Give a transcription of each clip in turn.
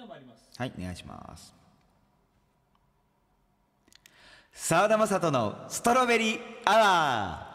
では参りますはいお願いします澤田雅人のストロベリーアワー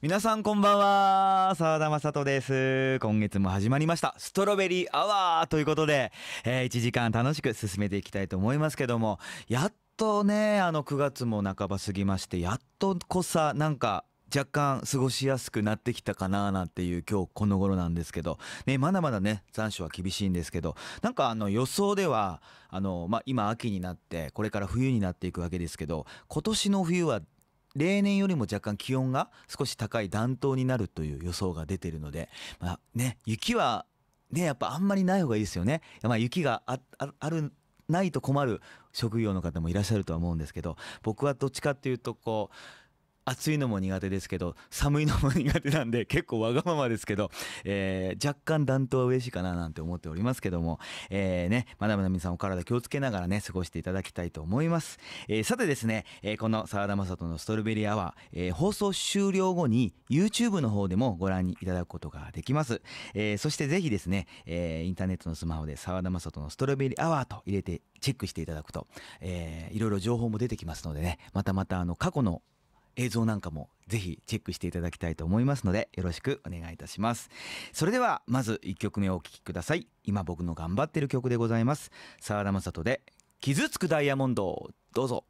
皆さんこんばんは沢田雅人です今月も始まりましたストロベリーアワーということで、えー、1時間楽しく進めていきたいと思いますけどもやっとねあの9月も半ば過ぎましてやっとこさなんか若干過ごしやすくなってきたかななんていう今日この頃なんですけど、ね、まだまだね残暑は厳しいんですけどなんかあの予想ではあの、まあ、今秋になってこれから冬になっていくわけですけど今年の冬は例年よりも若干気温が少し高い暖冬になるという予想が出ているので、まあ、ね、雪はね、やっぱあんまりない方がいいですよね。まあ、雪があるないと困る職業の方もいらっしゃるとは思うんですけど僕はどっちかっていうとこう暑いのも苦手ですけど寒いのも苦手なんで結構わがままですけど、えー、若干暖冬は嬉しいかななんて思っておりますけども、えー、ねまだまだ皆さんお体気をつけながらね過ごしていただきたいと思います、えー、さてですね、えー、この澤田雅人のストロベリーアワー、えー、放送終了後に YouTube の方でもご覧いただくことができます、えー、そしてぜひですね、えー、インターネットのスマホで澤田雅人のストロベリーアワーと入れてチェックしていただくと、えー、いろいろ情報も出てきますのでねまたまたあの過去の映像なんかもぜひチェックしていただきたいと思いますのでよろしくお願いいたしますそれではまず1曲目をお聴きください今僕の頑張ってる曲でございます沢田雅人で傷つくダイヤモンドどうぞ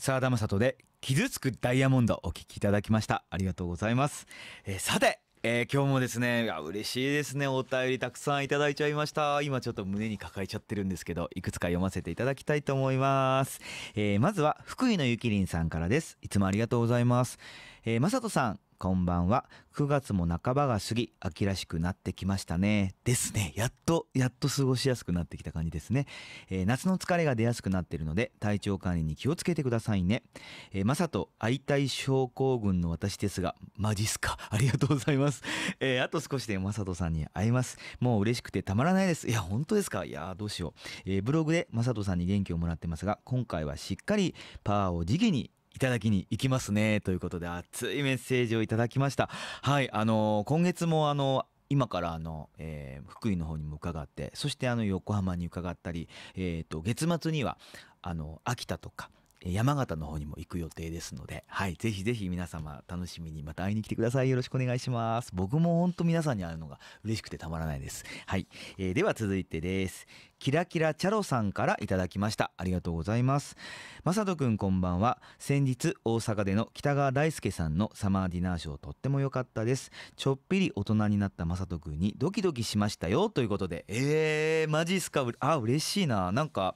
沢田雅人で傷つくダイヤモンドお聴きいただきましたありがとうございます、えー、さてえー、今日もですね嬉しいですねお便りたくさんいただいちゃいました今ちょっと胸に抱えちゃってるんですけどいくつか読ませていただきたいと思います、えー、まずは福井のゆきりんさんからですいつもありがとうございますえー、まささんこんばんは。9月も半ばが過ぎ、秋らしくなってきましたね。ですね。やっと、やっと過ごしやすくなってきた感じですね。えー、夏の疲れが出やすくなっているので、体調管理に気をつけてくださいね。えー、まさと、たい症候群の私ですが、マジっすか。ありがとうございます。えー、あと少しでまさとさんに会えます。もう嬉しくてたまらないです。いや、本当ですか。いやどうしよう。えブログでまさとさんに元気をもらってますが、今回はしっかりパワーを時期にいただきに行きますねということで熱いメッセージをいただきましたはいあのー、今月もあの今からあの、えー、福井の方にも伺ってそしてあの横浜に伺ったり、えーと月末にはあの秋田とか山形の方にも行く予定ですので、はい、ぜひぜひ皆様楽しみにまた会いに来てください。よろしくお願いします。僕も本当皆さんに会うのが嬉しくてたまらないです。はい、えー、では続いてです。キラキラチャロさんからいただきました。ありがとうございます。まさとくんこんばんは。先日大阪での北川大輔さんのサマーディナーショーとっても良かったです。ちょっぴり大人になったまさとくんにドキドキしましたよということで。えー、マジっすかあ、嬉しいな。なんか、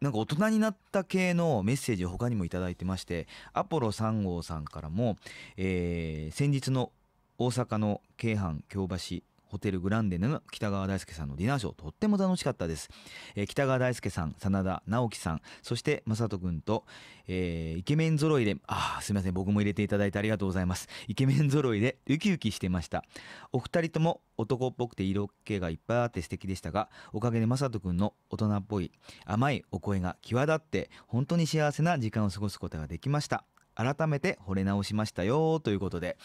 なんか大人になった系のメッセージを他にも頂いてましてアポロ3号さんからも、えー、先日の大阪の京阪京橋ホテルグランデの北川大輔さんのディナーショーとっても楽しかったです、えー、北川大輔さん真田直樹さんそして正人君と、えー、イケメン揃いであすいません僕も入れていただいてありがとうございますイケメン揃いでウキウキしてましたお二人とも男っぽくて色気がいっぱいあって素敵でしたがおかげで正人君の大人っぽい甘いお声が際立って本当に幸せな時間を過ごすことができました改めて惚れ直しましたよということで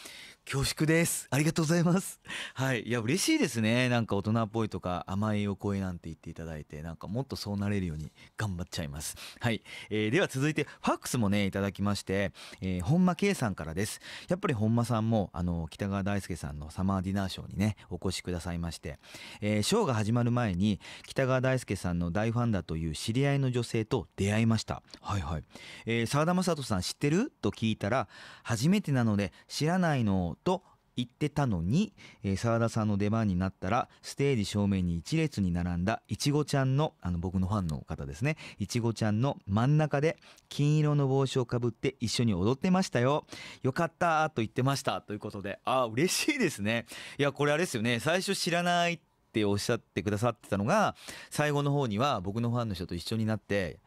恐縮ですありがとうございます はいいや嬉しいですねなんか大人っぽいとか甘いお声なんて言っていただいてなんかもっとそうなれるように頑張っちゃいますはい、えー、では続いてファックスもねいただきまして、えー、本間圭さんからですやっぱり本間さんもあの北川大輔さんのサマーディナーショーにねお越しくださいまして、えー、ショーが始まる前に北川大輔さんの大ファンだという知り合いの女性と出会いましたはいはい、えー、沢田雅人さん知ってると聞いたら初めてなので知らないのと言ってたのに、えー、沢田さんの出番になったらステージ正面に一列に並んだいちごちゃんのあの僕のファンの方ですねいちごちゃんの真ん中で金色の帽子をかぶって一緒に踊ってましたよよかったと言ってましたということであ嬉しいですねいやこれあれですよね最初知らないっておっしゃってくださってたのが最後の方には僕のファンの人と一緒になって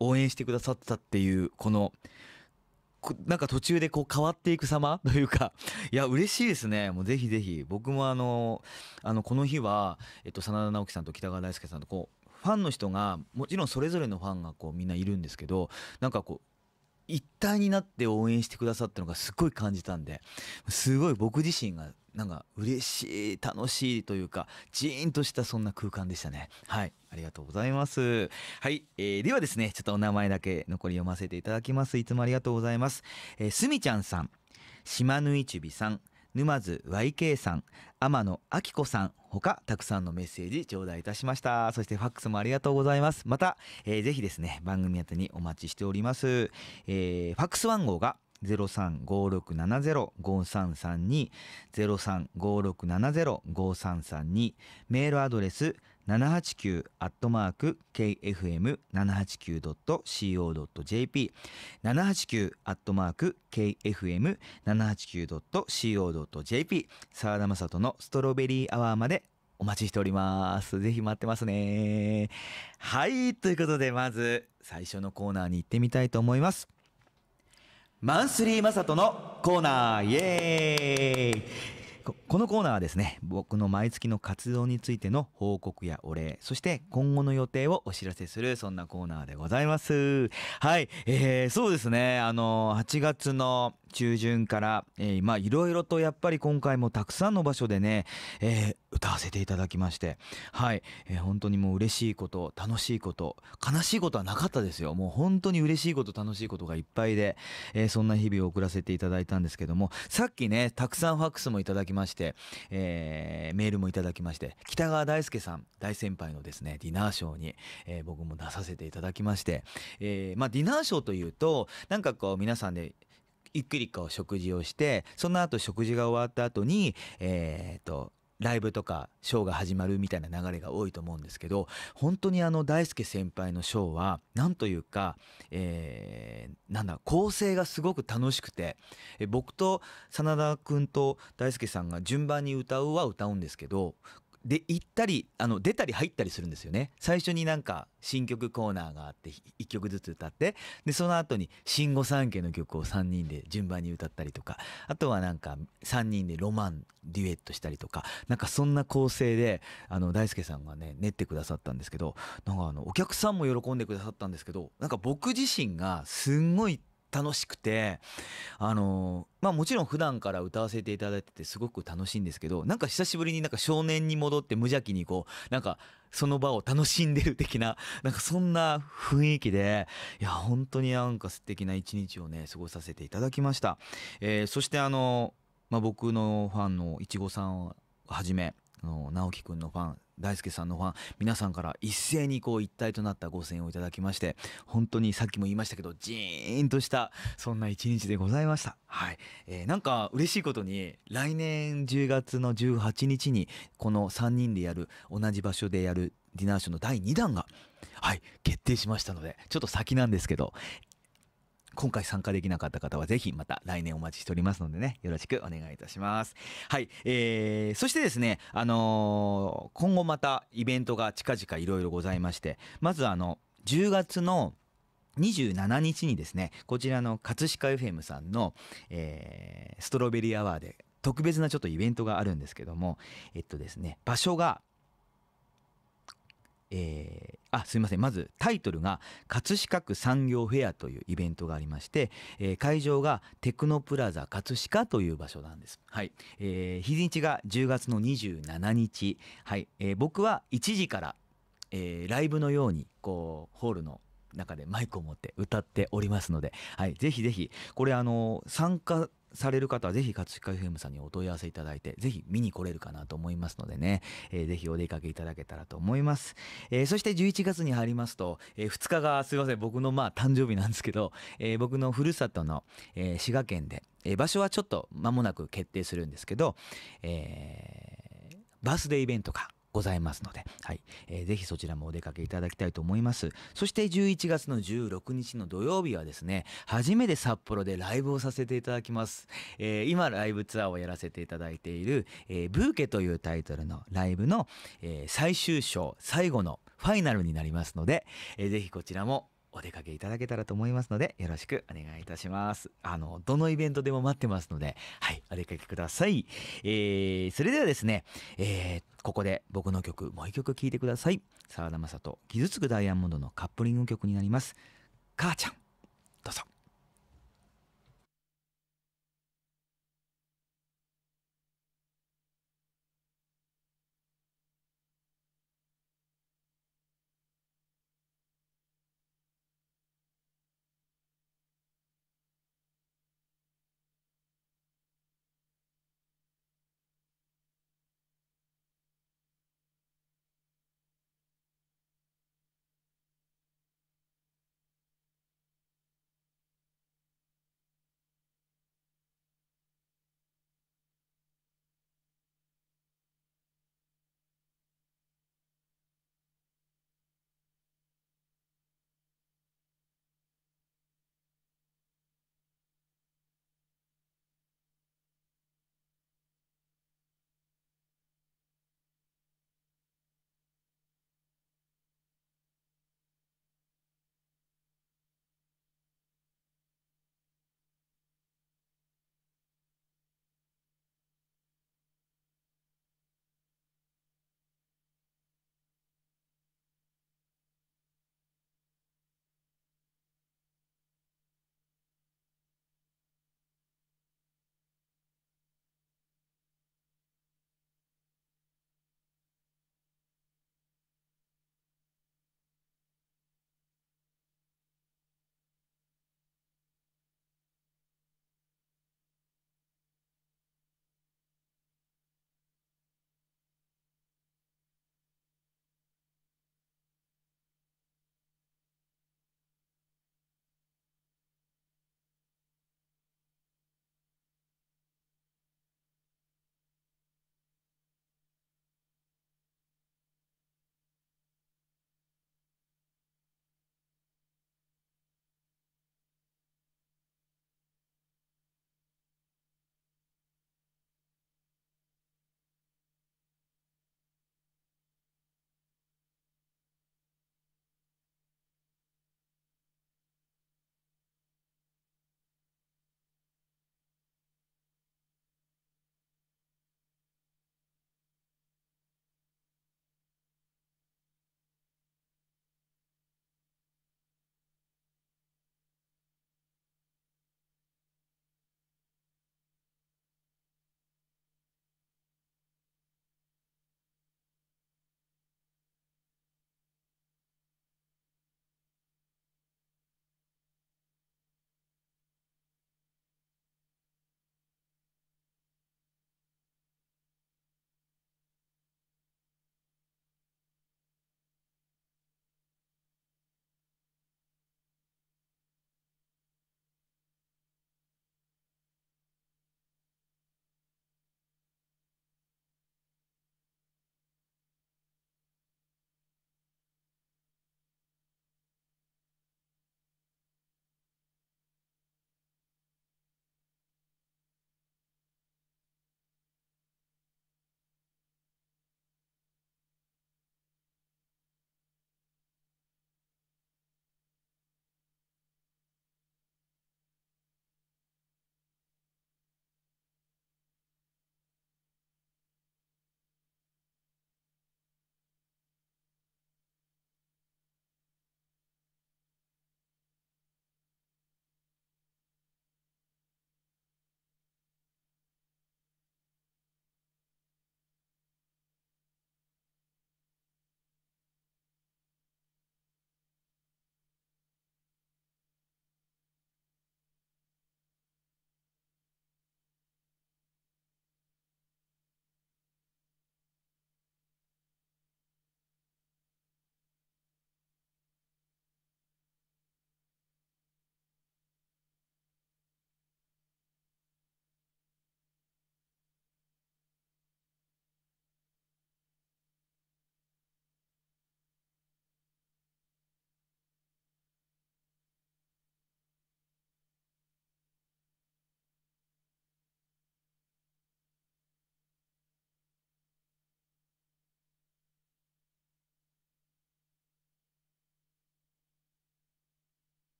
応援してくださったっていうこのなんか途中でこう変わっていく様というか、いや、嬉しいですね。もうぜひぜひ。僕もあの、あの、この日は、えっと、真田直樹さんと北川大輔さんとこう、ファンの人が、もちろんそれぞれのファンがこうみんないるんですけど、なんかこう、一体になって応援してくださったのがすっごい感じたんですごい僕自身がなんか嬉しい楽しいというかジーンとしたそんな空間でしたねはいありがとうございますはい、えー、ではですねちょっとお名前だけ残り読ませていただきますいつもありがとうございます、えー、すみちゃんさん島ぬいちびさん沼津 YK さん天野明子さんほかたくさんのメッセージ頂戴いたしましたそしてファックスもありがとうございますまた、えー、ぜひですね番組宛てにお待ちしております、えー、ファックス番号が0356705332 0356705332メールアドレス 789-kfm789.co.jp 789-kfm789.co.jp 沢田雅人のストロベリーアワーまでお待ちしております。ぜひ待ってますね。はい、ということでまず最初のコーナーに行ってみたいと思います。マンスリーマサトのコーナーイエーイこのコーナーはですね僕の毎月の活動についての報告やお礼そして今後の予定をお知らせするそんなコーナーでございますはいえー、そうですねあの8月の中旬から、えー、まあいろいろとやっぱり今回もたくさんの場所でね、えー歌わせていただきましてはい、えー、本当にもう嬉しいこと楽しいこと悲しいことはなかったですよもう本当に嬉しいこと楽しいことがいっぱいで、えー、そんな日々を送らせていただいたんですけどもさっきねたくさんファックスもいただきまして、えー、メールもいただきまして北川大輔さん大先輩のですねディナーショーに、え僕も出させていただきまして、えまあ、ディナーショーというとなんかこう皆さんでゆっくりこう食事をしてその後食事が終わった後にえっ、ー、とライブとかショーが始まるみたいな流れが多いと思うんですけど本当にあの大輔先輩のショーは何というか、えー、なんだ構成がすごく楽しくて僕と真田君と大輔さんが順番に歌うは歌うんですけどで行ったりあの出たり入ったりするんですよね最初になんか新曲コーナーがあって1曲ずつ歌ってでその後に新御三家の曲を3人で順番に歌ったりとかあとはなんか3人でロマンデュエットしたりとかなんかそんな構成であの大輔さんがね練ってくださったんですけどなんかあのお客さんも喜んでくださったんですけどなんか僕自身がすんごい楽しくてあのまあもちろん普段から歌わせていただいててすごく楽しいんですけどなんか久しぶりになんか少年に戻って無邪気にこうなんかその場を楽しんでる的ななんかそんな雰囲気でいや本当になんか素敵な一日をね過ごさせていただきました、えー、そしてあの、まあ、僕のファンのいちごさんをはじめの直樹くんのファン大輔さんのファン皆さんから一斉にこう一体となったご声援をいただきまして本当にさっきも言いましたけどジーンとしたそんな一日でございましたはい、えー、なんか嬉しいことに来年10月の18日にこの3人でやる同じ場所でやるディナーショーの第2弾がはい決定しましたのでちょっと先なんですけど今回参加できなかった方はぜひまた来年お待ちしておりますのでね、よろしくお願いいたします。はい。えー、そしてですね、あのー、今後またイベントが近々いろいろございまして、まずあの、10月の27日にですね、こちらの葛飾 FM さんの、えー、ストロベリーアワーで特別なちょっとイベントがあるんですけども、えっとですね、場所がえー、あすいませんまずタイトルが「葛飾区産業フェア」というイベントがありまして、えー、会場がテクノプラザ葛飾という場所なんです、はいえー、日にちが10月の27日、はいえー、僕は1時から、えー、ライブのようにこうホールの中でマイクを持って歌っておりますので、はい、ぜひぜひこれあの参加される方はぜひ葛飾 FM さんにお問い合わせいただいて、ぜひ見に来れるかなと思いますのでね、えー、ぜひお出かけいただけたらと思います。えー、そして11月に入りますと、えー、2日がすいません、僕のまあ誕生日なんですけど、えー、僕のふるさとの、えー、滋賀県で、えー、場所はちょっと間もなく決定するんですけど、えー、バースデーイベントか。ございますので、はいえー、ぜひそちらもお出かけいただきたいと思います。そして11月の16日の土曜日はですね、初めて札幌でライブをさせていただきます。えー、今ライブツアーをやらせていただいている、えー、ブーケというタイトルのライブの、え最終章、最後のファイナルになりますので、えー、ぜひこちらもお出かけいただけたらと思いますので、よろしくお願いいたします。あの、どのイベントでも待ってますので、はい、お出かけください。えー、それではですね、えー、ここで僕の曲、もう一曲聴いてください。沢田雅人、傷つくダイヤモンドのカップリング曲になります。母ちゃん、どうぞ。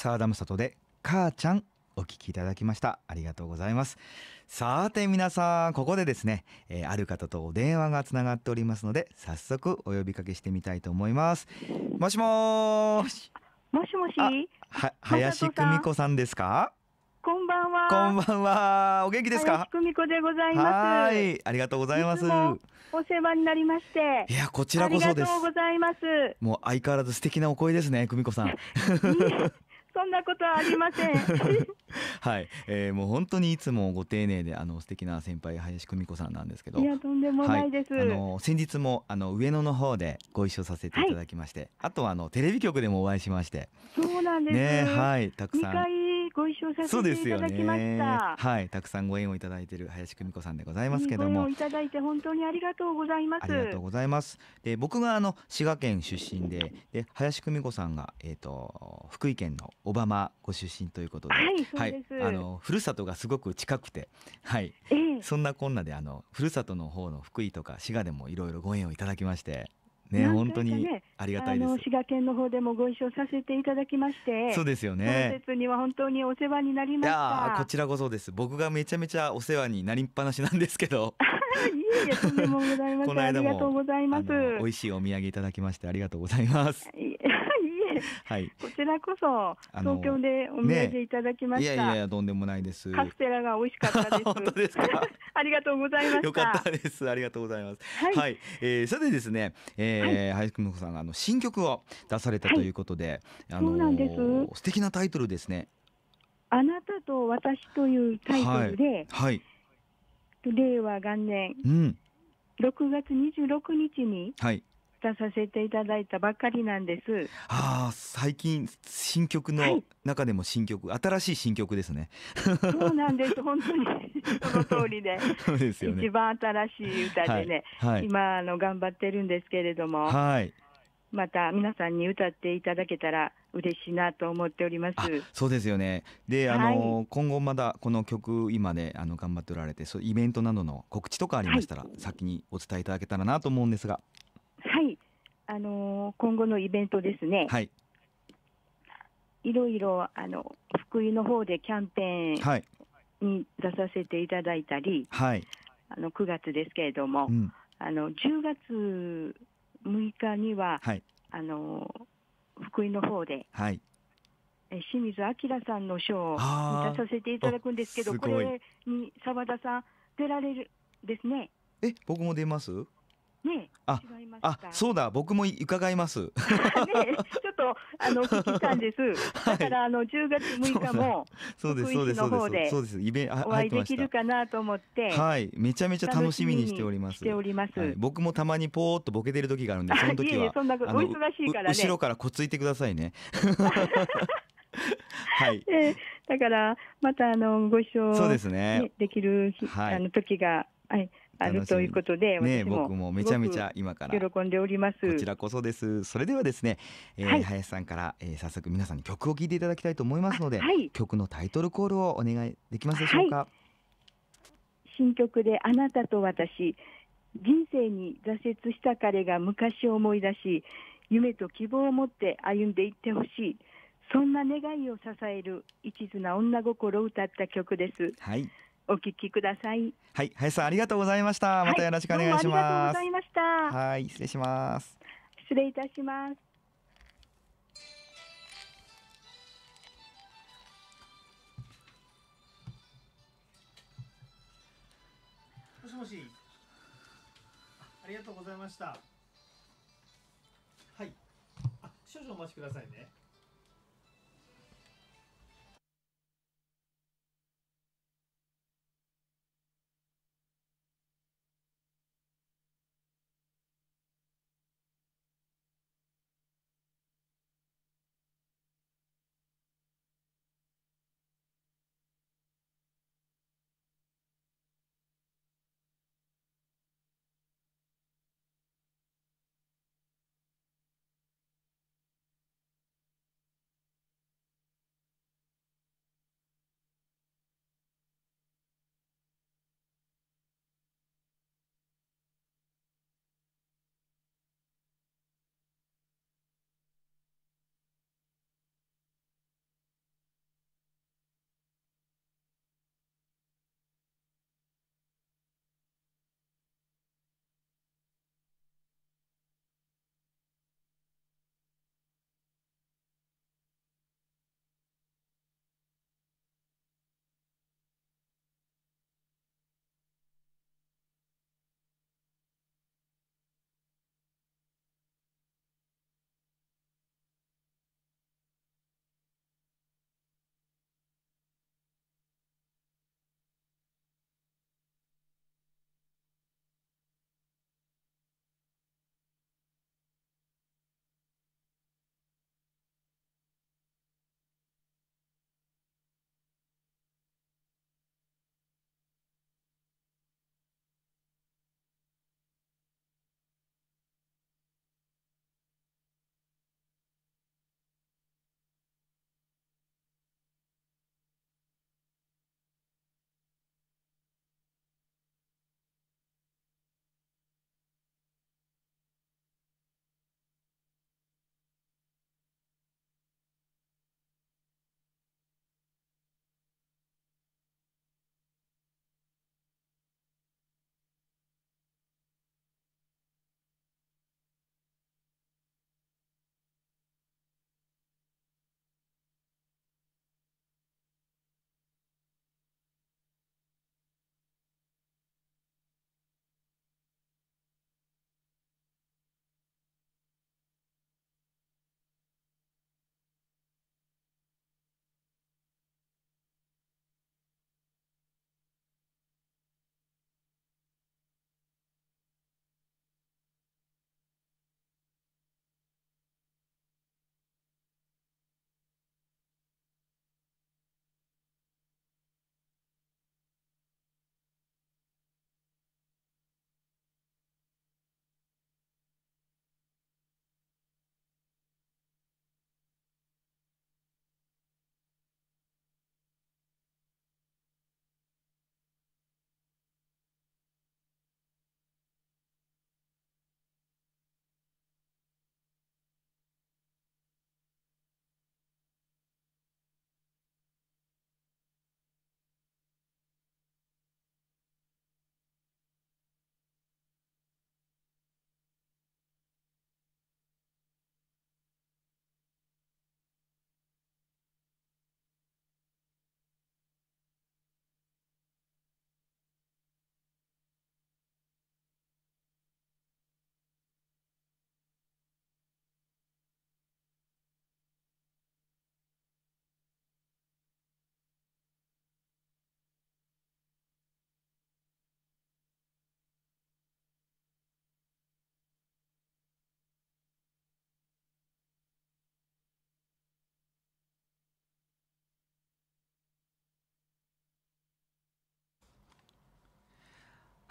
サーダムサで母ちゃんお聞きいただきましたありがとうございますさて皆さんここでですね、えー、ある方とお電話がつながっておりますので早速お呼びかけしてみたいと思いますもしもしもしもしは林久美子さんですかこんばんは。こんばんは。お元気ですか。久美子でございます。はい、ありがとうございます。お世話になりまして。いや、こちらこそです。ありがとうございます。もう相変わらず素敵なお声ですね、久美子さん。そんなことはありません。はい、えー、もう本当にいつもご丁寧であの素敵な先輩林久美子さんなんですけど。いやとんでもないです。はい、あの先日もあの上野の方でご一緒させていただきまして、はい、あとはあのテレビ局でもお会いしまして。そうなんです。ねはいたくさん。ご一緒させていただきました、はいたくさんご縁をいただいている林久美子さんでございますけどもいただいて本当にありがとうございますありがとうございますで僕があの滋賀県出身でで林久美子さんがえっ、ー、と福井県の小浜ご出身ということではい、はい、あの故郷がすごく近くてはい、えー、そんなこんなであの故郷の方の福井とか滋賀でもいろいろご縁をいただきましてね、本当にありがたいです滋賀県の方でもご一緒させていただきましてそうですよね本日には本当にお世話になりましたこちらこそです僕がめちゃめちゃお世話になりっぱなしなんですけど いえいえとんでもございません ありがとうございます美味しいお土産いただきましてありがとうございます はい、こちらこそ東京でお土産いただきました、ね、いやいやとんでもないですカステラが美味しかったです 本当ですか ありがとうございましよかったですありがとうございますはい、はい、えー、さてですね、えー、はい、林久美子さんがあの新曲を出されたということで、はい、あのー、そうなんです素敵なタイトルですねあなたと私というタイトルで、はい、令和元年、うん、6月26日に、はい、出させていただいたばっかりなんです。ああ、最近新曲の中でも新曲、はい、新しい新曲ですね。そうなんです、本当に その通りで、そうですよね、一番新しい歌でね、はいはい、今あの頑張ってるんですけれども、はい、また皆さんに歌っていただけたら嬉しいなと思っております。そうですよね。で、あの、はい、今後まだこの曲今ねあの頑張っておられて、そうイベントなどの告知とかありましたら、先にお伝えいただけたらなと思うんですが。あの今後のイベントですね、はい、いろいろあの福井の方でキャンペーンに出させていただいたり、はい、あの9月ですけれども、うん、あの10月6日には、はい、あの福井の方で、はい、清水明さんのショーを出させていただくんですけどこれに澤田さん出られるですねえ僕も出ますねあ違いますあそうだ僕も伺います ねちょっとあの聞いたんです、だからあの10月6日もそうですそうですそうですそうですイベントお会いできるかなと思ってはいめちゃめちゃ楽しみにしておりますしております、僕もたまにぽーっとボケてる時があるんでその時はそんなお忙しいから後ろからこついてくださいね はい、えだからまたあのご一緒そうですねできるあの時がはいあるということで、ね、僕もめちゃめちゃ今から喜んでおります。こちらこそです。それではですね、えー、はい、林さんから、えー、早速皆さんに曲を聞いていただきたいと思いますので、はい、曲のタイトルコールをお願いできますでしょうか。はい、新曲であなたと私、人生に挫折した彼が昔を思い出し、夢と希望を持って歩んでいってほしい。そんな願いを支える一途な女心を歌った曲です。はい。お聞きくださいはい林さんありがとうございましたまたよろしくお願いします、はい、ありがとうございましたはい失礼します失礼いたしますもしもしありがとうございましたはい少々お待ちくださいね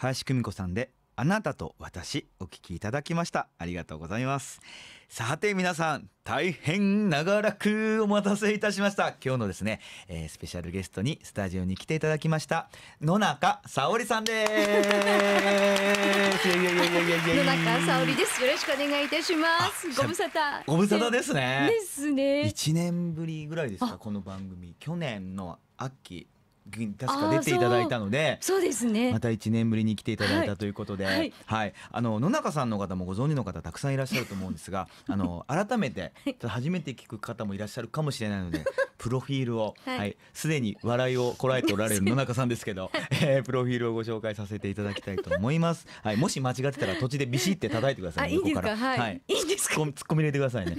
林久美子さんであなたと私お聞きいただきましたありがとうございますさて皆さん大変長らくお待たせいたしました今日のですね、えー、スペシャルゲストにスタジオに来ていただきました野中沙織さんです野中沙織ですよろしくお願いいたしますご無沙汰ご無沙汰ですねですね一年ぶりぐらいですかこの番組去年の秋確か出ていただいたのでそうですねまた1年ぶりに来ていただいたということで、はい、はいはいあの野中さんの方もご存知の方たくさんいらっしゃると思うんですが あの改めて初めて聞く方もいらっしゃるかもしれないので。プロフィールをはい、はい、に笑いをこらえておられる 野中さんですけど、えー、プロフィールをご紹介させていただきたいと思います。はい、もし間違ってたら土地でビシって叩いてください、ね、いいですか、はい、はい、いいですか。突っ込み入れてくださいね。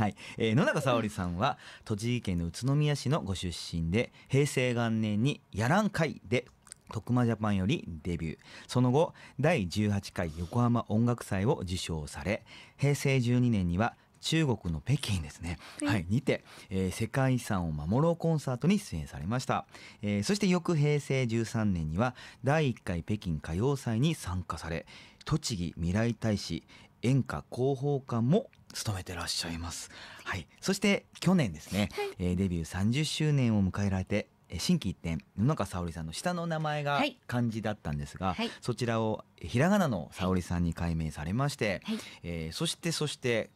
はい、えー、野中沙織さんは栃木県の宇都宮市のご出身で平成元年に「やらん会」で徳間ジャパンよりデビューその後第18回横浜音楽祭を受賞され平成12年には中国の北京ですね、はい、にて、えー、世界遺産を守ろうコンサートに出演されました、えー、そして翌平成13年には第1回北京歌謡祭に参加され栃木未来大使演歌広報官も勤めてらっしゃいます。はい、そして去年ですね、はい、えー、デビュー30周年を迎えられて新規一点野中沙織さんの下の名前が漢字だったんですが、はい、そちらをひらがなの沙織さんに改名されまして、はい、えー、そしてそして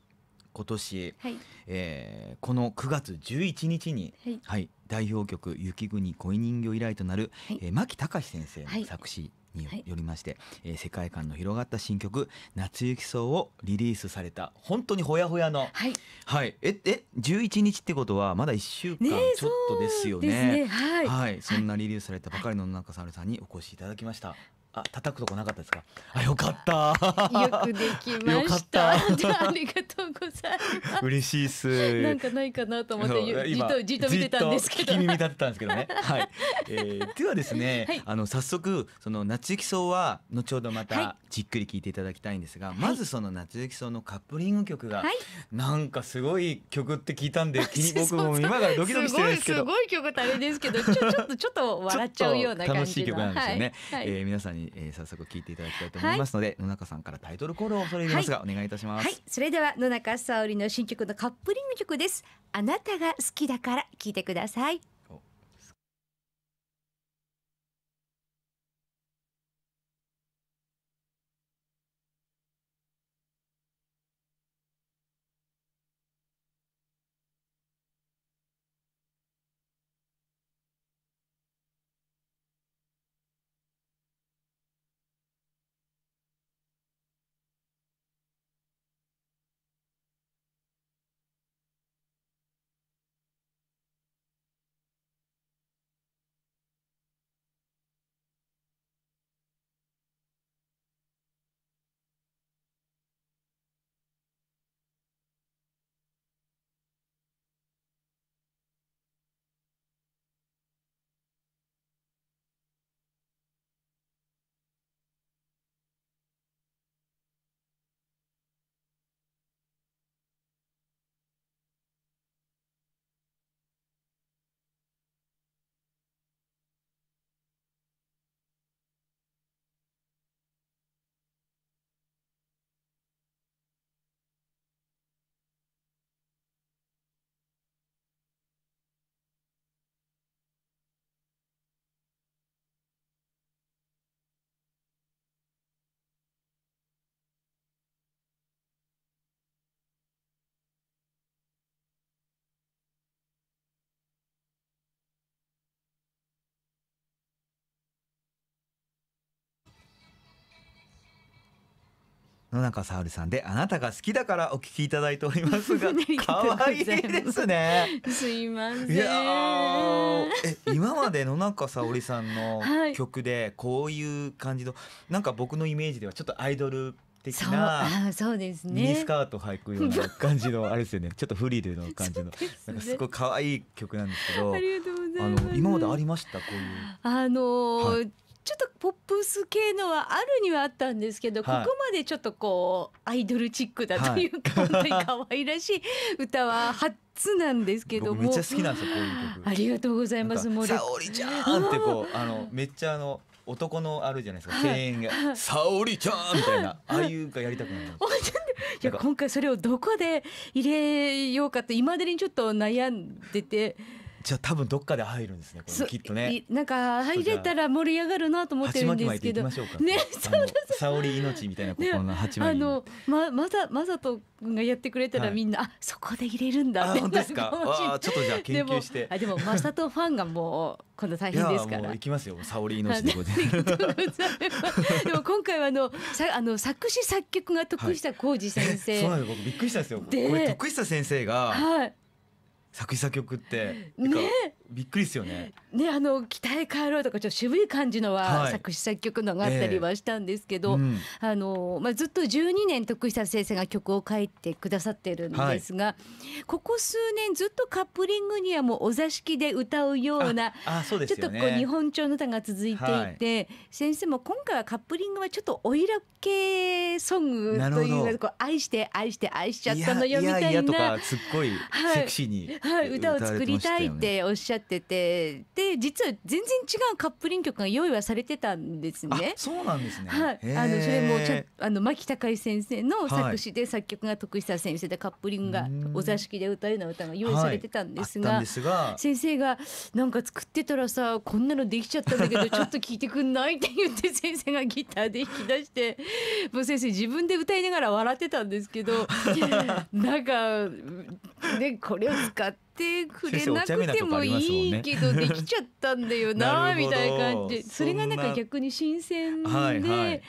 今年、はい、えー、この9月11日に、はい、はい、代表曲「雪国恋人形」以来となる、はい、えー、牧隆先生の作詞、によりまして、はい、世界観の広がった新曲「夏行きそう」をリリースされた本当にほやほやの、はい、はい、ええ11日ってことはまだ1週間ちょっとですよね。ねねはい、はい、そんなリリースされたばかりの野中沙織さんにお越しいただきました。あ叩くとこなかったですか。あよかった。よくできました。じゃあありがとうございます。嬉しいです。なんかないかなと思ってじっとじっと見てたんですけど。耳立ってたんですけどね。はい。えー、ではですね、はい、あの早速その夏行きそは後ほどまたじっくり聞いていただきたいんですが、はい、まずその夏行きそのカップリング曲が、はい、なんかすごい曲って聞いたんで、気僕も今からドキドキしてるんですけど。すごい曲あれですけど、ちょちょっとちょっと笑っちゃうような感じの。楽しい曲なんですよね。はい、えー、皆さんにに、えー、早速聞いていただきたいと思いますので、はい、野中さんからタイトルコールを恐れ入りますが、はい、お願いいたします、はい、それでは野中沙織の新曲のカップリング曲ですあなたが好きだから聞いてください野中沙織さんであなたが好きだからお聞きいただいておりますが 可愛いいですねすいませんいやえ今まで野中沙織さんの 曲でこういう感じの、はい、なんか僕のイメージではちょっとアイドル的なそうですねミニスカート履くような感じの あれですよねちょっとフリルの感じの、なんかすごい可愛い曲なんですけどあの今までありましたこういうあのーはいちょっとポップス系のはあるにはあったんですけど、はい、ここまでちょっとこうアイドルチックだというか、はい、本当に可愛らしい歌は初なんですけどもめっちゃ好きなんですよこういう曲ありがとうございますもう沙織ちゃんってこうあのめっちゃあの男のあるじゃないですか声援が「沙織ちゃん!」みたいなああいうがやりたくなるんですよ。いや今回それをどこで入れようかって今までにちょっと悩んでて。じゃあ多分どっかで入るんですね。これきっとね。なんか入れたら盛り上がるなと思ってるんですけど。ね、そ うです。沙織命みたいなこの八枚。あのままさまさとがやってくれたらみんな、はい、あそこで入れるんだってなるかもしれなちょっとじゃあ研究して。あでもまさとファンがもう今度大変ですから。行きますよ。沙織命でございます。でも 今回はあのさあの作詞作曲が徳久浩二先生。はい、そうなんです。僕びっくりしたんですよ。これ徳久先生がはい作詞作曲って。ねびっくりですよね。ねあの「北へ帰ろう」とかちょっと渋い感じのは、はい、作詞作曲のがあったりはしたんですけど、あのまあ、ずっと12年徳久先生が曲を書いてくださってるんですが、はい、ここ数年ずっとカップリングにはもうお座敷で歌うような、ちょっとこう日本調の歌が続いていて、はい、先生も今回はカップリングはちょっとお色気ソングというこう愛して愛して愛しちゃったのよみたいな。いやいやとかすっごいセクシーに、はい歌を作りたいっておっしゃって。っててで実は全然違うカップリン曲が用意はされてたんですね。そうなんですね、はい、あのそれもちゃあの牧高井先生の作詞で作曲が徳久先生でカップリングがお座敷で歌うような歌が用意されてたんですがはい、すが先生がなんか作ってたらさこんなのできちゃったんだけど ちょっと聞いてくんないって言って先生がギターで引き出してもう先生自分で歌いながら笑ってたんですけど なんかねこれを使って。ってくれなくてもいいけどできちゃったんだよな みたいな感じそれがなんか逆に新鮮で、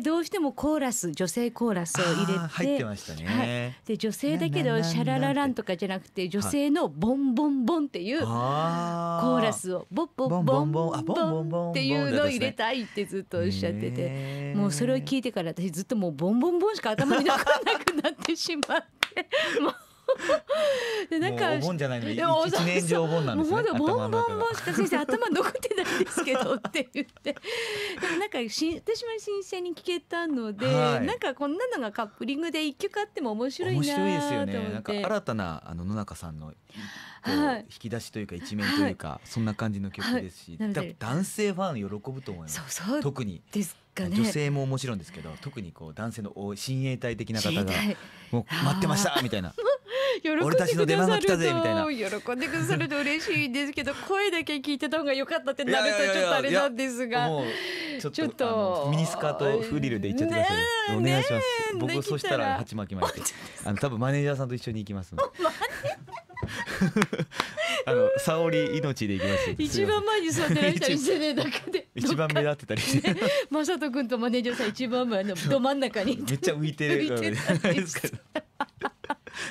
でどうしてもコーラス女性コーラスを入れてはい、で女性だけどシャララランとかじゃなくて女性のボンボンボンっていうコーラスをボッボッボンボンボンっていうのを入れたいってずっとおっしゃっててもうそれを聞いてから私ずっともうボンボンボンしか頭に残らなくなってしまってもう。でなんかお盆じゃないのに一年中お盆なんですね。ボンボンボン先生頭残ってないですけどって言ってでもなんかし私も新鮮に聞けたので、はい、なんかこんなのがカップリングで一曲あっても面白いなと思って。面白いですよね。なんか新たなあの野中さんのはい、引き出しというか一面というか、そんな感じの曲ですし、はい、男性ファン喜ぶと思います。そうそう特にですね、女性ももちろんですけど特にこう男性の親衛隊的な方がもう待ってましたみたいな 俺たちの出番が来たぜみたいな喜んでくださると嬉しいんですけど声だけ聞いてた方が良かったってなるとちょっとあれなんですがちょっとミニスカートフリルで行っちゃってください、ね、お願いします僕そしたら鉢巻き巻いてあの多分マネージャーさんと一緒に行きますので。あの沙織命でいきます。一番前に座ってらっしゃる生年中で。一番目立ってたりして。マ サ君とマネージャーさん一番前のど真ん中に。めっちゃ浮いてる。浮いてるですけど。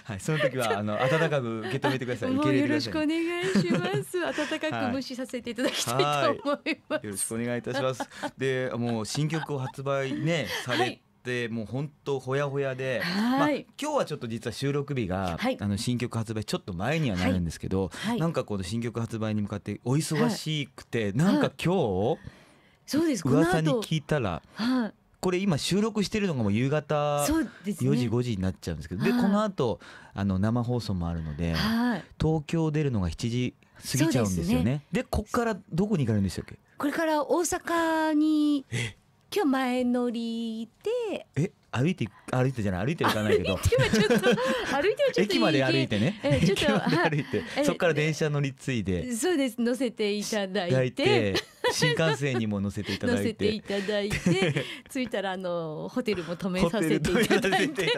はい、その時はあの温かく受け止めてください。よろしくお願いします。温かく無視させていただきたいと思います。よろしくお願いいたします。で、もう新曲を発売ね、されってもう本当ほやほやで、まあ、今日はちょっと実は収録日が、はい、あの新曲発売ちょっと前にはなるんですけど、はいはい、なんかこの新曲発売に向かってお忙しくて、はい、なんか今日、そうです噂に聞いたら、はいこれ今収録してるのがもう夕方4時5時になっちゃうんですけどで、ね、この後あの生放送もあるので東京出るのが7時過ぎちゃうんですよねで、ね、ここからどこに行かれるんでしたっけこれから大阪に今日前乗りでえ歩いて歩いてじゃない歩いて行かないけど歩いてはちょっと歩いてはちょっと駅まで歩いてねえちょっと歩いてそこから電車乗り継いでそうです乗せていただいて新幹線にも乗せていただいて乗せていただいて着いたらあのホテルも止めさせていただいて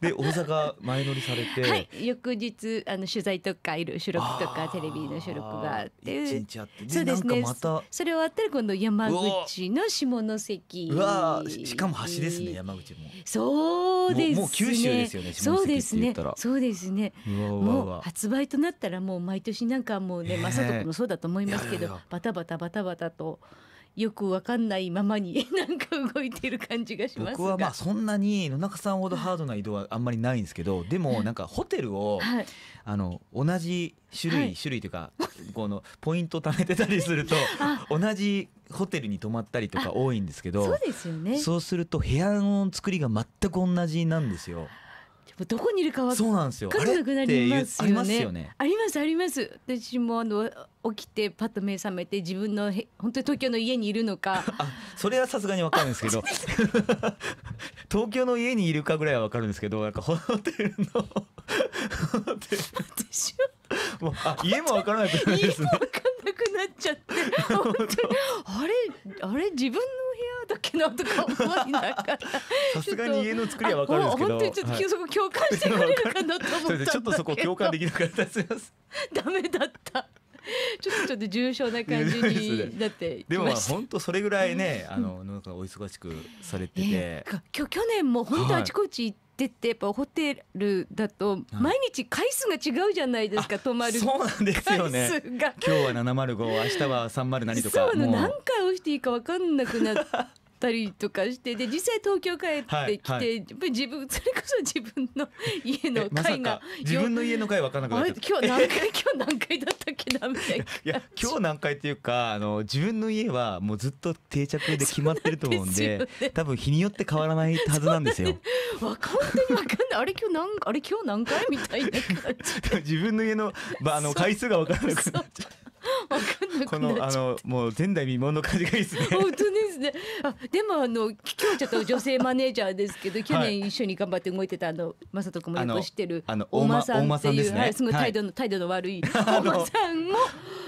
で大阪前乗りされて、はい、翌日あの取材とかいる収録とかテレビの収録があって一日あってそうですねそれ終わったら今度山口の下関わしかも橋ですね山口もそうですねもう九州ですよねそうですねそうですねもう発売となったらもう毎年なんかもうね、えー、正人君もそうだと思いますけど、バタバタバタバタとよくわかんないままに なんか動いてる感じがします僕はまあそんなに野中さんほどハードな移動はあんまりないんですけどでもなんかホテルを、はい、あの同じ種類、はい、種類というかこのポイント貯めてたりすると 同じホテルに泊まったりとか多いんですけどそうですよねそうすると部屋の作りが全く同じなんですよ。どこにいるか分からなくなりますよね。よねありますあります私もあの起きてパッと目覚めて自分の本当に東京の家にいるのか それはさすがに分かるんですけど 東京の家にいるかぐらいは分かるんですけどなんかホテルのホテル。もう家もわからなくなるですね。家もわかんなくなっちゃって、あれあれ自分の部屋だっけなとか思いながら。さすがに家の作りはわかるんですけど。本当にちょっとそこ共感してくれるかなと思った ちょっとそこ共感できなかったすみません。ダメだった。ちょっとちょっと重症な感じになってでも本当それぐらいね、あのなんかお忙しくされてて、きょ去年も本当あちこち行って。でってやっぱホテルだと毎日回数が違うじゃないですか、泊まるそうなんですよね今日は705明日は3 0何とかそう何回押していいか分かんなくなっったりとかしてで実際東京帰ってきて、はいはい、やっぱり自分それこそ自分の 家の会が、ま、自分の家の会分からなくなっちた今日何回今日何回だったっけなみたいないや今日何回っていうかあの自分の家はもうずっと定着で決まってると思うんで、ね、多分日によって変わらないはずなんですよ。分 かんない分かんないあれ今日何あれ今日何回みたいな感じ 自分の家の,、まあ、の回数が分からなくなっちゃう。このあのもう前代未聞の感じがいいですね。本当ですね。あでもあの今日ちょっと女性マネージャーですけど、去年一緒に頑張って動いてたあの正人君もよく知ってる大間さんっていう、ね、はい、すごい態度の、はい、態度の悪い大間さんも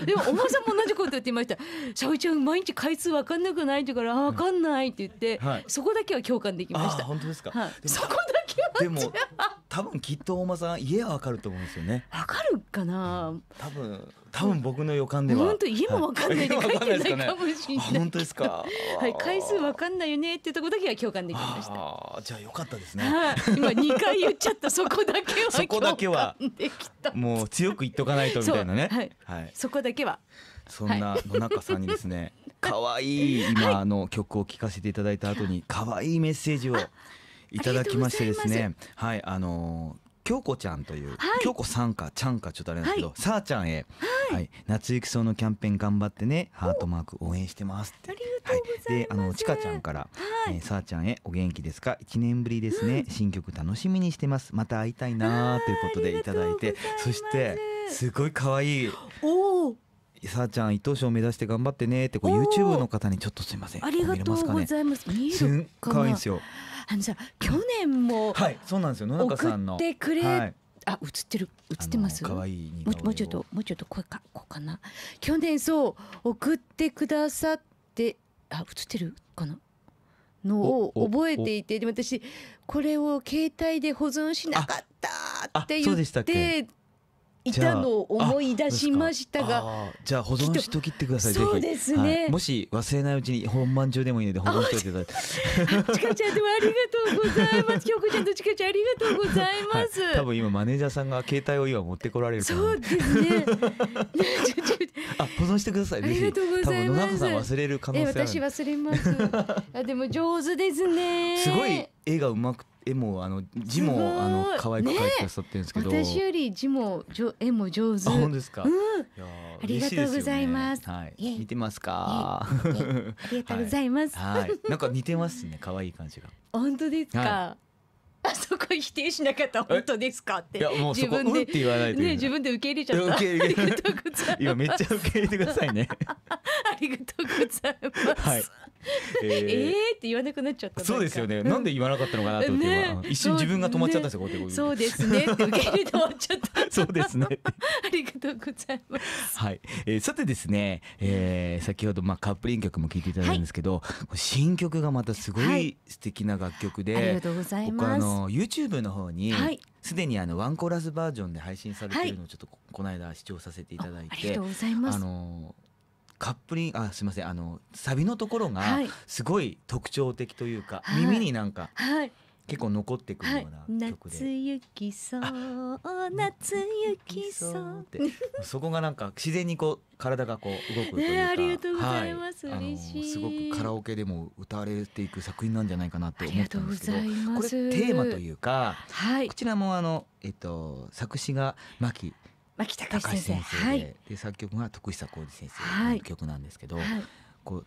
でも大間さんも同じこと言ってました。沙織ちゃん毎日回数わかんなくないってからわかんないって言って、はい、そこだけは共感できました。本当ですか。はい、そこだけは。でも多分きっと大間さん家はわかると思うんですよね。わかるかな。多分。多分僕の予感では本当家もわかんないで書いてないかもしれない、本当ですか はい回数わかんないよねってとこだけは共感できましたじゃあよかったですね、今二回言っちゃったそこだけは そこだけはもう強く言っとかないとみたいなねはい、そこだけはそんな野中さんにですね 可愛い今あの曲を聴かせていただいた後に可愛いメッセージをいただきましてですねはいあの京子ちゃんという、はい、京子さんかちゃんかちょっとあれなんですけど、はい、さあちゃんへ、はい、はい、夏行きそうのキャンペーン頑張ってねハートマーク応援してますってはい、であのちかちゃんから、はいえー、さあちゃんへお元気ですか1年ぶりですね、うん、新曲楽しみにしてますまた会いたいなということでいただいてそしてすごいかわいおさあちゃん伊藤賞目指して頑張ってねってこう YouTube の方にちょっとすいませんありがとうございますすっごいんですよあのさ去年も、はい、そうなんですよ野中さんの送ってくれ、はい、あ映ってる映ってます可愛いもうちょっともうちょっと声かこうかな去年そう送ってくださってあ映ってるかなのを覚えていてで私これを携帯で保存しなかったって言っていたのを思い出しましたがじゃあ保存しときってくださいそうですね、はい、もし忘れないうちに本番中でもいいので保存しといていただいてちかちゃんでもありがとうございますょ子ちゃんとちかちゃんありがとうございます、はい、多分今マネージャーさんが携帯を今持ってこられるそうですね あ保存してくださいありがとうございます多分野中さん忘れる可能性あ私忘れますあでも上手ですね すごい絵がうまく絵もあの字もあの可愛く描いてくださってるんですけど、ね、私より字もじょ絵も上手。本当ですか。うん、ありがとうございます。はい、似てますか。ありがとうございます。はい、なんか似てますね。可愛い感じが。本当ですか。あそこ否定しなかった本当ですかって自分で言わないね自分で受け入れちゃった。今めっちゃ受け入れてくださいね。ありがとうございます。はい。えー、えって言わなくなっちゃったそうですよね、うん、なんで言わなかったのかなと思って、ね、一瞬自分が止まっちゃったんですよ、そうですねって受け入れ止まっちゃった そうですね ありがとうございますはい、えー、さてですね、えー、先ほどまあカップリン曲も聴いていただいたんですけど、はい、新曲がまたすごい素敵な楽曲で、はい、ありがとうございます僕あの YouTube の方に、はいすでにあのワンコーラスバージョンで配信されているのをちょっとこの間視聴させていただいて、はい、ああのカップリンあすみませんあのサビのところがすごい特徴的というか、はい、耳になんか、はい、結構残ってくるような曲で、はい、夏雪そう夏雪そうってそこがなんか自然にこう体がこう動くというか、ね、ありがとうございます、はい、すごくカラオケでも歌われていく作品なんじゃないかなと思ったんですけどこれテーマというか、こちらもあのえっと作詞が牧牧高先生はい、で作曲が徳久浩二先生の曲なんですけど、はい、こう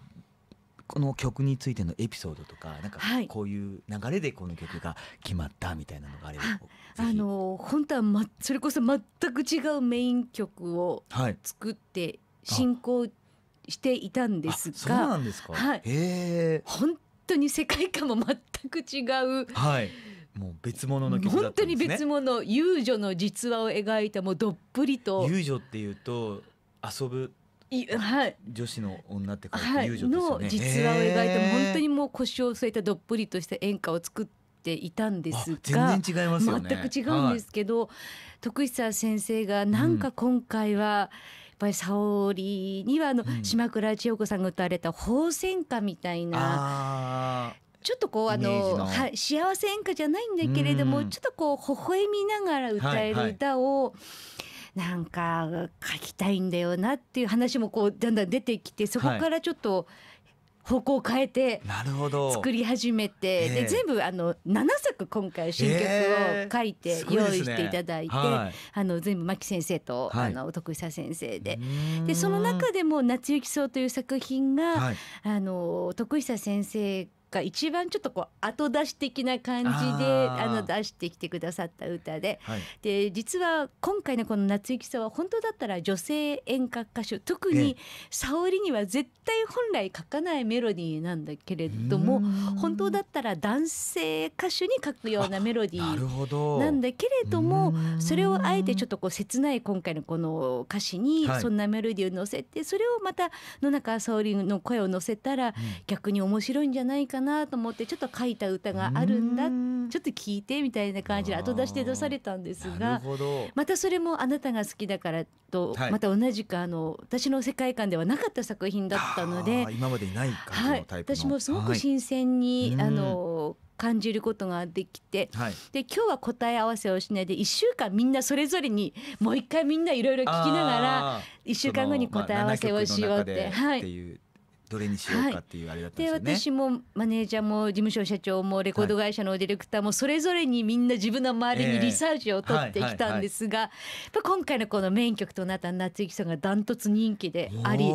この曲についてのエピソードとかなんかこういう流れでこの曲が決まったみたいなのがあれば、はい、あの本当は、ま、それこそ全く違うメイン曲を作って進行していたんですが、はい、そうなんですか、はい、本当に世界観も全く違う、はい、もう別物の曲だ、ね、本当に別物遊女の実話を描いたもうどっぷりと遊女っていうと遊ぶはい、女子の女って書いて、はい、遊女の実話を描いて本当にもう腰を据えたどっぷりとした演歌を作っていたんですが全然違いますよね全く違うんですけど、はい、徳久先生がなんか今回は、やっぱり沙織にはあの、島倉千代子さんが歌われた「宝泉歌」みたいなちょっとこうあのは幸せ演歌じゃないんだけれども、ちょっとこう微笑みながら歌える歌を、はいはい、なんか書きたいんだよなっていう話もこうだんだん出てきてそこからちょっと。方向を変えて作り始めて、えー、で全部あの7作今回新曲を書いて用意していただいて、えーいねはい、あの全部牧先生と、はい、あの徳久先生ででその中でも「夏行きそう」という作品が、はい、あの徳久先生か一番ちょっとこう後出し的な感じであの出してきてくださった歌で、で実は今回のこの夏行さんは本当だったら女性演歌歌手特に沙織には絶対本来書かないメロディーなんだけれども本当だったら男性歌手に書くようなメロディーなんだけれどもそれをあえてちょっとこう切ない今回のこの歌詞にそんなメロディーを載せて、それをまた野中沙織の声を載せたら逆に面白いんじゃないかななと思ってちょっと書いた歌があるんだちょっと聞いてみたいな感じで後出しで出されたんですがまたそれもあなたが好きだからと、また同じくあの私の世界観ではなかった作品だったので今までないはい、私もすごく新鮮に、はい、あの感じることができて、はい、で今日は答え合わせをしないで1週間みんなそれぞれにもう一回みんないろいろ聞きながら1週間後に答え合わせをしようって。はい、っていうどれにしようかっていうあれだったんですよね、はい、私もマネージャーも事務所社長もレコード会社のディレクターもそれぞれにみんな自分の周りにリサーチを取ってきたんですが今回のこのメイン曲となった夏雪さんがダントツ人気であり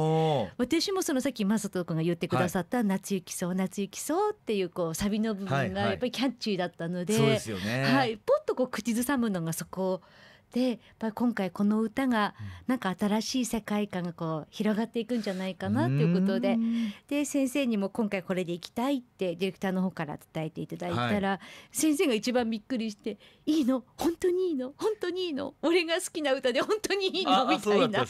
私もそのさっき雅人君が言ってくださった「夏雪そう夏雪そう」っていうこうサビの部分がやっぱりキャッチーだったので、はいポッとこう口ずさむのがそこを。でやっぱり今回この歌がなんか新しい世界観がこう広がっていくんじゃないかなということでで先生にも今回これでいきたいってディレクターの方から伝えていただいたら、はい、先生が一番びっくりして「いいの本当にいいの本当にいいの俺が好きな歌で本当にいいの」みたいな感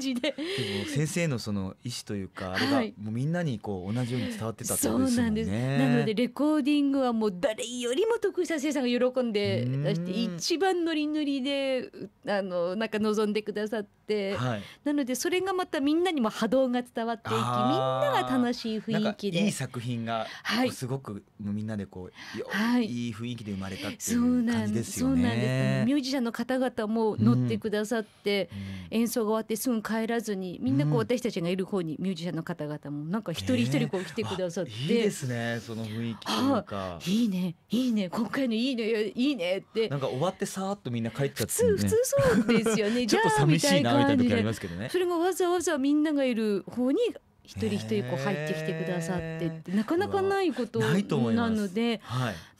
じで。で先生のその意思というかあれがもうみんなにこう同じように伝わってたってことですね、はい。そうなんですなのでレコーディングはもう誰よりも得意した先生が喜んで出して一番ノリノリでであのなんか望んでくださって、はい、なのでそれがまたみんなにも波動が伝わっていきみんなが楽しい雰囲気でいい作品が、すごくみんなでこう、はい、いい雰囲気で生まれたっていう感じですよね。そうなんですミュージシャンの方々も乗ってくださって、うん、演奏が終わってすぐ帰らずにみんなこう私たちがいる方にミュージシャンの方々もなんか一人一人こう来てくださって、えー、いいですねその雰囲気というか、いいねいいね今回のいいねいいねってなんか終わってさーっとみんな帰っちゃって普通そうですよね ちょっと寂しいなみたいな時ありますけどねそれがわざわざみんながいる方に一人一人こう入ってきてくださってってなかなかないことなので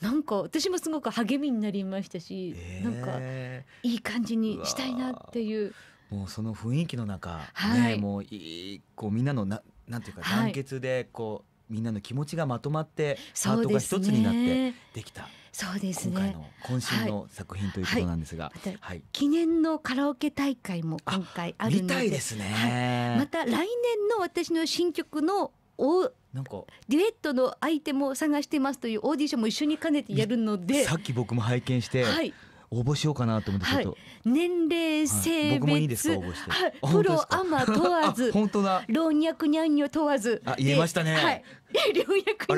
なんか私もすごく励みになりましたしなんかいい感じにしたいなっていう。もうその雰囲気の中、はい、ね、もういいこうみんなのななんていうか団結でこう、はいみんなの気持ちがまとまってハートが一つになってできたそうですね今回の渾身の作品ということなんですが、はいはい、記念のカラオケ大会も今回あるのでですね、はい、また来年の私の新曲のおなんかデュエットの相手も探してますというオーディションも一緒に兼ねてやるのでさっき僕も拝見して、はい応募しようかなと思ってちょっと、はい、年齢性別、はい、プロアマ問わず 本当だ老若にゃんに問わずあ言えましたね、はい、老若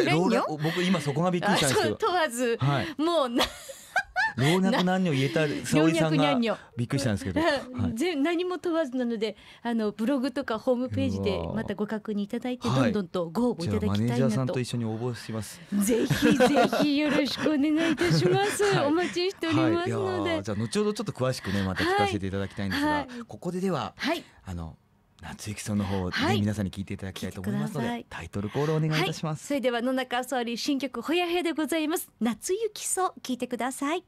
男女僕今そこがびっくりしたんですけど問わず、はい、もう 老若男女言えた 沙織さんがびっくりしたんですけど、はい、何も問わずなのであのブログとかホームページでまたご確認いただいてどんどんとご応募いただきたいなと、マネージャーさんと一緒に応募しますぜひぜひよろしくお願いいたします、はい、お待ちしておりますので、はい、じゃあ後ほどちょっと詳しくねまた聞かせていただきたいんですが、ここででは、はい、あの夏行さんの方、ねはい、皆さんに聞いていただきたいと思いますのでタイトルコールお願いいたします、はい、それでは野中総理新曲ほやへでございます夏行きそう聞いてください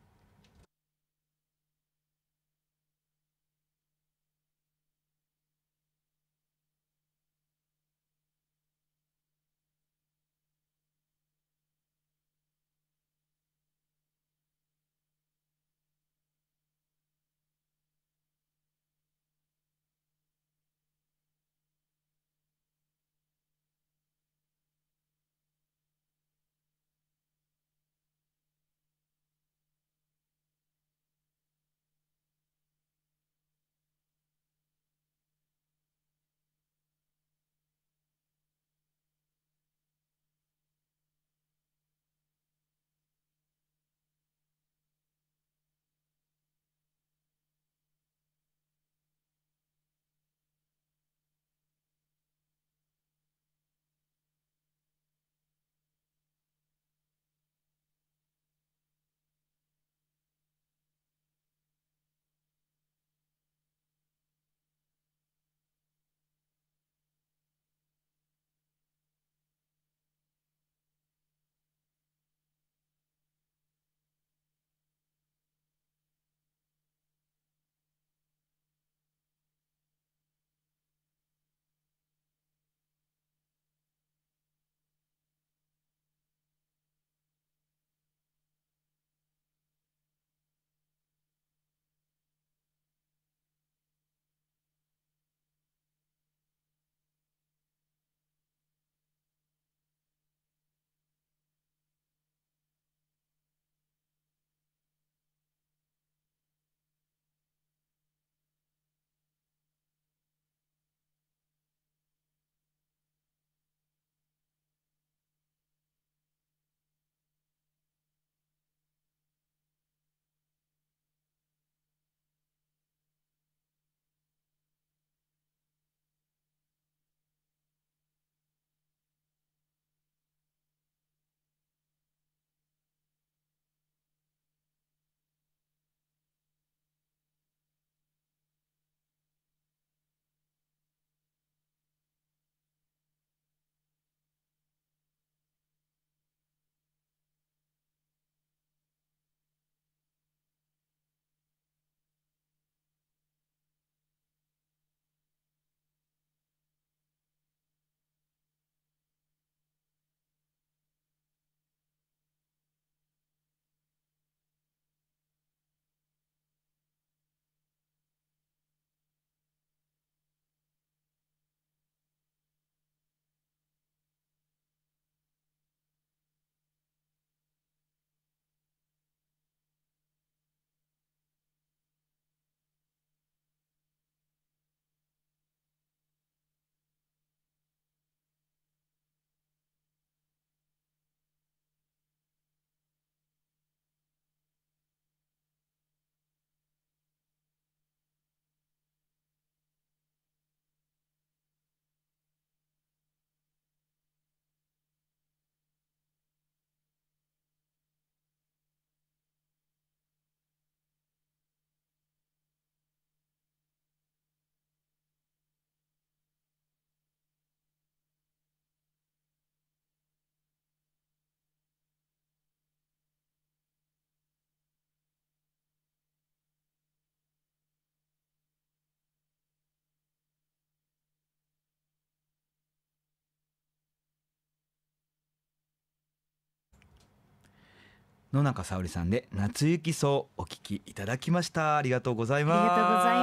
野中沙織さんで夏行きそうお聞きいただきましたありがとうございますありがとうござい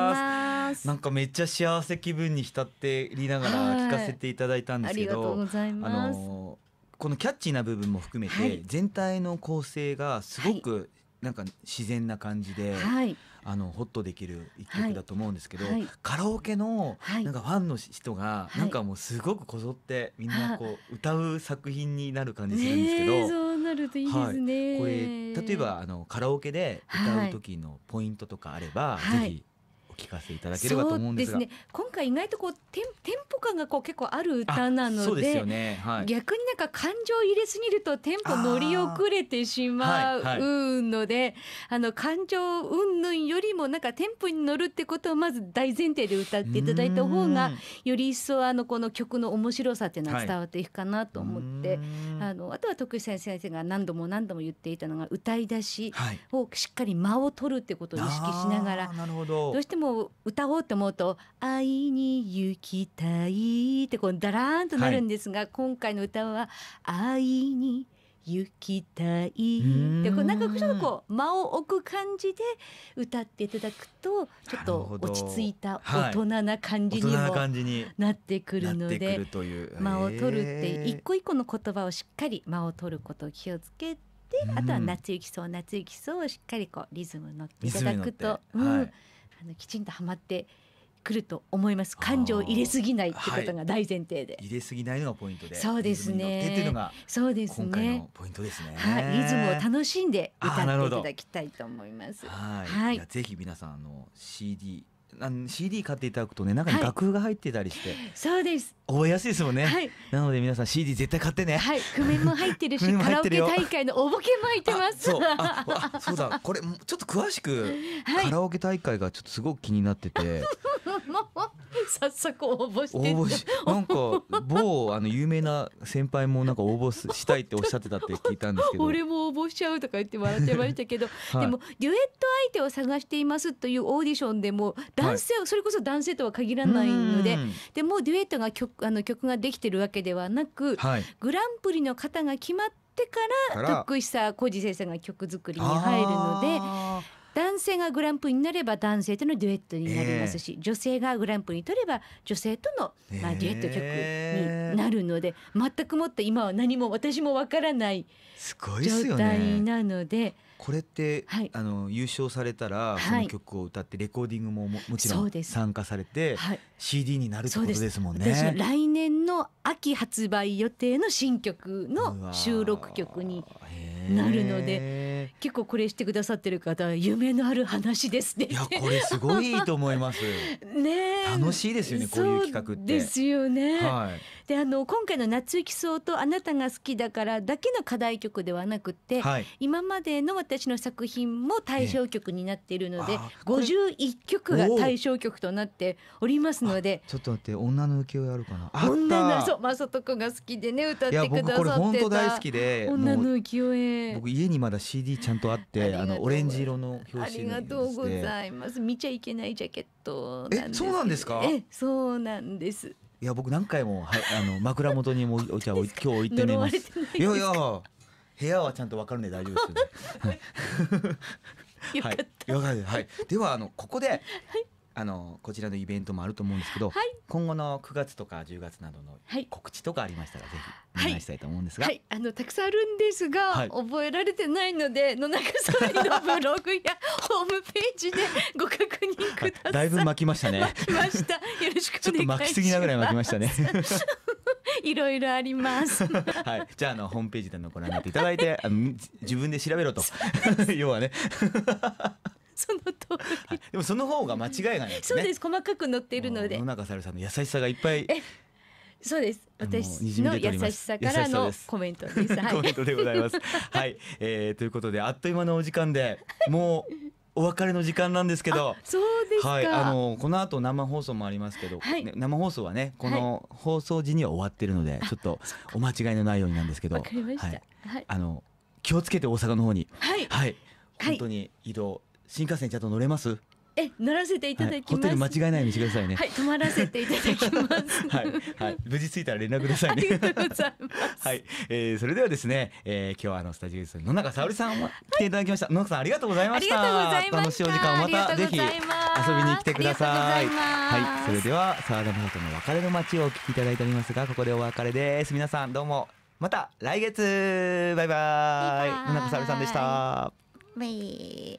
ますなんかめっちゃ幸せ気分に浸っていながら聞かせていただいたんですけど、はい、ああのこのキャッチーな部分も含めて、全体の構成がすごくなんか自然な感じで、はい、あのホッとできる一曲だと思うんですけど、はい、カラオケのなんかファンの人が、はい、なんかもうすごくこぞってみんなこう歌う作品になる感じするんですけど、ね、そうなるといいですね、はい、これ例えばあのカラオケで歌う時のポイントとかあれば、はい、ぜひ聞かせていただければと思うんですが、ね、今回意外とこうテンテンポ感がこう結構ある歌なので逆になんか感情入れすぎるとテンポ乗り遅れてしまうのであ、はいはい、あの感情云々よりもなんかテンポに乗るってことをまず大前提で歌っていただいた方がより一層あのこの曲の面白さっていうのは伝わっていくかなと思って、あのあとは徳井先生が何度も何度も言っていたのが歌い出しをしっかり間を取るってことを意識しながらどうしても歌おうと思うと「会いに行きたい」ってこうだらーんとなるんですが、はい、今回の歌は「会いに行きたい」ってこうなんかちょっとこう間を置く感じで歌っていただくとちょっと落ち着いた大人な感じにもなってくるので、間を取るって一個一個の言葉をしっかり間を取ることを気をつけて。あとは夏行きそう夏行きそうをしっかりこうリズム乗っていただくと、うん、あのきちんとはまってくると思います感情を入れすぎないってことが大前提で、はい、入れすぎないのがポイントでそうですねそうですねポイントですねはい、リズムを楽しんで歌っていただきたいと思いますはい、はい、ぜひ皆さんあの CD あの CD 買っていただくとね中に楽譜が入ってたりして、はい、そうです覚えやすいですもんね、はい、なので皆さん CD 絶対買ってねはい譜面も入ってるし カラオケ大会のおぼけも入ってますそうそうだこれちょっと詳しく、はい、カラオケ大会がちょっとすごく気になってて 早速応募して応募しなんか某あの有名な先輩もなんか応募したいっておっしゃってたって聞いたんですけど 俺も応募しちゃうとか言って笑ってましたけど、はい、でもデュエット相手を探していますというオーディションでも男性、はい、それこそ男性とは限らないのででもデュエットが曲あの曲ができてるわけではなく、はい、グランプリの方が決まってから徳久浩二先生が曲作りに入るので。男性がグランプリになれば男性とのデュエットになりますし、えー、女性がグランプリに取れば女性との、まあ、デュエット曲になるので、えー、全くもって今は何も私もわからない状態なので。これって、はい、あの優勝されたらその曲を歌ってレコーディングももちろん参加されて、はい、CD になるってことですもんね。来年の秋発売予定の新曲の収録曲になるので結構これしてくださってる方夢のある話ですねいやこれすごいと思います ね楽しいですよねこういう企画ってですよね、はいであの今回の「夏行きそう」と「あなたが好きだから」だけの課題曲ではなくて、はい、今までの私の作品も対象曲になっているので、え51曲が対象曲となっておりますのでちょっと待って女の浮世絵あるかな女のそう雅人君が好きでね歌ってくださってた大好きで女の浮世絵僕家にまだ CD ちゃんとあってあのオレンジ色の表紙ありがとうございます見ちゃいけないジャケットなんですえそうなんですかえそうなんですいや僕何回もはいあの枕元にもお茶を今日置いて寝ます。い呪いやいや部屋はちゃんとわかるんで大丈夫ですよね。よかった。はい、ですはい。ではあのここであのこちらのイベントもあると思うんですけど、はい、今後の9月とか10月などの告知とかありましたら、ぜひお願いしたいと思うんですが、はい、はい、あのたくさんあるんですが、はい、覚えられてないので野中さんのブログや ホームページでご確認ください。だいぶ巻きましたね。巻きました。よろしくお願いします。巻きすぎなぐらい巻きましたね。いろいろあります。はい、じゃあ、あのホームページでのご覧になっていただいて、あの自分で調べろと。要はね。その通り。でもその方が間違いがない、ね、そうです。細かく載っているので。野中さるさんの優しさがいっぱい。そうです。私の優しさからのコメントです。はい、コメントでございます。はい、えー、ということであっという間のお時間で、もう。お別れの時間なんですけど。そうですはい、あのこの後生放送もありますけど、はい、生放送はね、この放送時には終わってるので、ちょっとお間違いのないようになんですけど。はい、あの気をつけて大阪の方に。はい。はい。本当に移動新幹線ちゃんと乗れますえ乗らせていただきます、はい、間違いないようにしてくださいねはい泊まらせていただきます はい、はい、無事着いたら連絡ください、ね、ありがとうございます はい、えー、それではですね、えー、今日はあのスタジオです野中沙織さんを来ていただきました、野中さんありがとうございました楽しいお時間をまたぜひ遊びに来てくださいはいそれでは沢田美との別れの街をお聞きいただいておりますがここでお別れです皆さんどうもまた来月バイバイ野中沙織さんでしたバイ